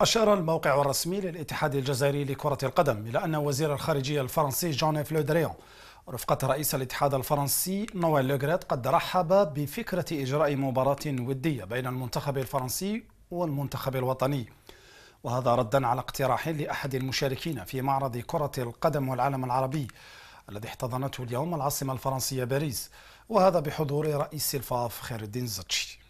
أشار الموقع الرسمي للاتحاد الجزائري لكرة القدم إلى أن وزير الخارجية الفرنسي جونيف لودريون رفقة رئيس الاتحاد الفرنسي نوال لوغريت قد رحب بفكرة إجراء مباراة ودية بين المنتخب الفرنسي والمنتخب الوطني وهذا ردا على اقتراح لأحد المشاركين في معرض كرة القدم والعالم العربي الذي احتضنته اليوم العاصمة الفرنسية باريس وهذا بحضور رئيس الفاف خير الدين زتشي